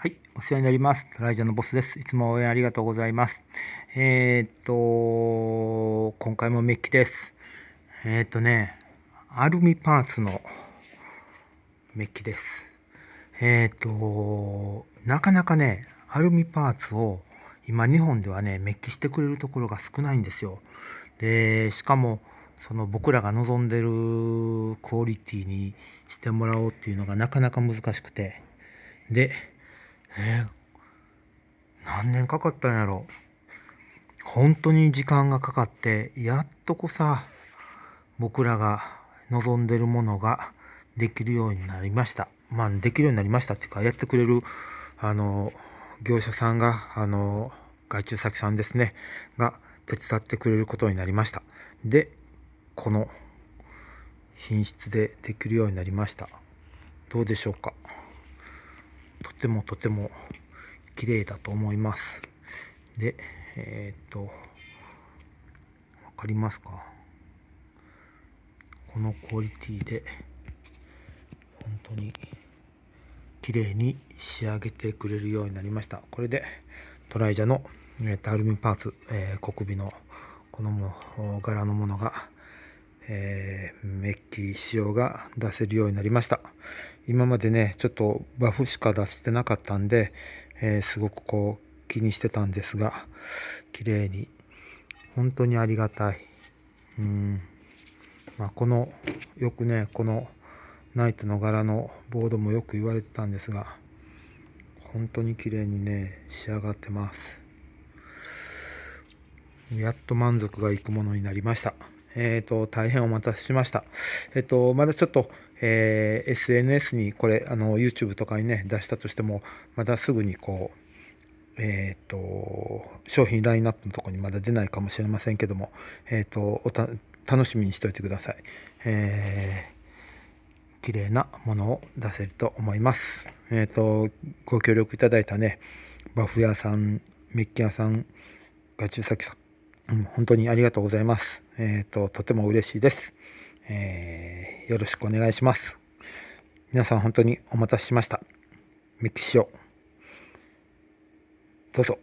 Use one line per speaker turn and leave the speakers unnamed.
はい、お世話になります。トライジャーのボスです。いつも応援ありがとうございます。えー、っと、今回もメッキです。えー、っとね、アルミパーツのメッキです。えー、っと、なかなかね、アルミパーツを今日本ではね、メッキしてくれるところが少ないんですよ。で、しかも、その僕らが望んでるクオリティにしてもらおうっていうのがなかなか難しくて。で、え何年かかったんやろ本当に時間がかかってやっとこさ僕らが望んでるものができるようになりましたまあできるようになりましたっていうかやってくれるあの業者さんがあの外注先さんですねが手伝ってくれることになりましたでこの品質でできるようになりましたどうでしょうかてもとても綺麗だと思います。で、えー、っと、わかりますかこのクオリティで、本当に綺麗に仕上げてくれるようになりました。これでトライジャのアルミパーツ、えー、小首のこの柄のものがえー、メッキ仕様が出せるようになりました今までねちょっとバフしか出してなかったんで、えー、すごくこう気にしてたんですが綺麗に本当にありがたいうん、まあ、このよくねこのナイトの柄のボードもよく言われてたんですが本当に綺麗にね仕上がってますやっと満足がいくものになりましたえっ、ー、と、大変お待たせしました。えっ、ー、と、まだちょっと、えー、SNS にこれ、あの、YouTube とかにね、出したとしても、まだすぐにこう、えっ、ー、と、商品ラインナップのとこにまだ出ないかもしれませんけども、えっ、ー、と、おた、楽しみにしておいてください。えー、綺麗なものを出せると思います。えっ、ー、と、ご協力いただいたね、バフ屋さん、メッキ屋さんが中キさん、うん、本当にありがとうございます。えっ、ー、と、とても嬉しいです。えー、よろしくお願いします。皆さん本当にお待たせしました。メキシオ。どうぞ。